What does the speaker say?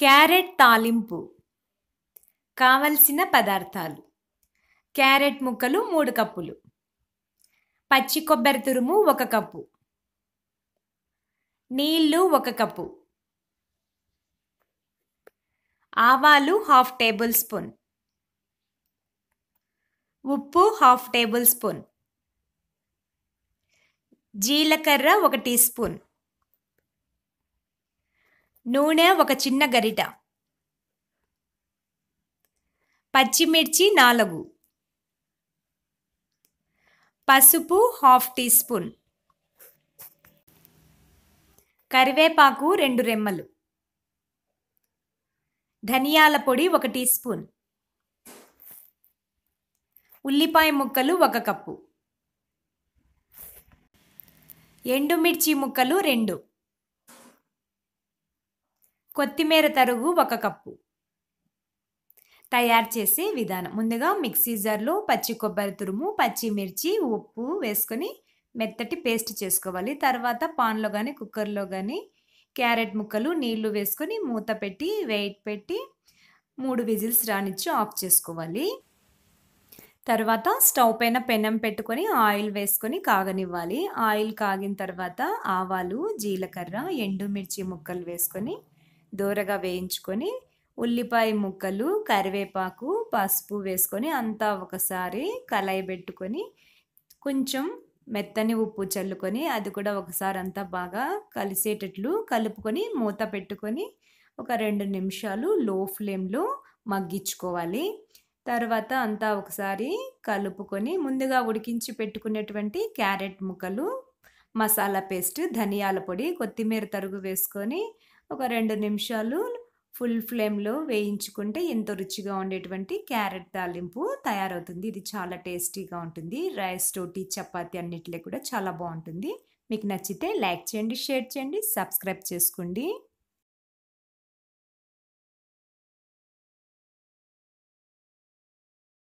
carrot తాలింపు కావలసిన పదార్థాలు క్యారెట్ ముక్కలు మూడు కప్పులు పచ్చి కొబ్బరి తురుము ఒక కప్పు నీళ్లు ఒక కప్పు ఆవాలు హాఫ్ టేబుల్ స్పూన్ ఉప్పు హాఫ్ టేబుల్ స్పూన్ జీలకర్ర ఒక టీ స్పూన్ నూనె ఒక చిన్న గరిట పచ్చిమిర్చి నాలుగు పసుపు హాఫ్ టీ స్పూన్ కరివేపాకు రెండు రెమ్మలు ధనియాల పొడి ఒక టీ స్పూన్ ఉల్లిపాయ ముక్కలు ఒక కప్పు ఎండుమిర్చి ముక్కలు రెండు కొత్తిమీర తరుగు ఒక కప్పు తయారు చేసే విధానం ముందుగా మిక్సీ జార్లో పచ్చి కొబ్బరి తురుము పచ్చిమిర్చి ఉప్పు వేసుకొని మెత్తటి పేస్ట్ చేసుకోవాలి తర్వాత పాన్లో కానీ కుక్కర్లో కానీ క్యారెట్ ముక్కలు నీళ్లు వేసుకొని మూత పెట్టి వెయిట్ పెట్టి మూడు విజిల్స్ రానిచ్చి ఆఫ్ చేసుకోవాలి తర్వాత స్టవ్ పైన పెనం పెట్టుకొని ఆయిల్ వేసుకొని కాగనివ్వాలి ఆయిల్ కాగిన తర్వాత ఆవాలు జీలకర్ర ఎండుమిర్చి ముక్కలు వేసుకొని దూరగా వేయించుకొని ఉల్లిపాయ ముక్కలు కరివేపాకు పసుపు వేసుకొని అంతా ఒకసారి కలాయి పెట్టుకొని కొంచెం మెత్తని ఉప్పు చల్లుకొని అది కూడా ఒకసారి అంతా బాగా కలిసేటట్లు కలుపుకొని మూత పెట్టుకొని ఒక రెండు నిమిషాలు లో ఫ్లేమ్లో మగ్గించుకోవాలి తర్వాత అంతా ఒకసారి కలుపుకొని ముందుగా ఉడికించి పెట్టుకునేటువంటి క్యారెట్ ముక్కలు మసాలా పేస్ట్ ధనియాల పొడి కొత్తిమీర తరుగు వేసుకొని ఒక రెండు నిమిషాలు ఫుల్ ఫ్లేమ్లో వేయించుకుంటే ఎంతో రుచిగా ఉండేటువంటి క్యారెట్ తాలింపు తయారవుతుంది ఇది చాలా టేస్టీగా ఉంటుంది రైస్ రోటీ చపాతి అన్నిటిలో కూడా చాలా బాగుంటుంది మీకు నచ్చితే లైక్ చేయండి షేర్ చేయండి సబ్స్క్రైబ్ చేసుకోండి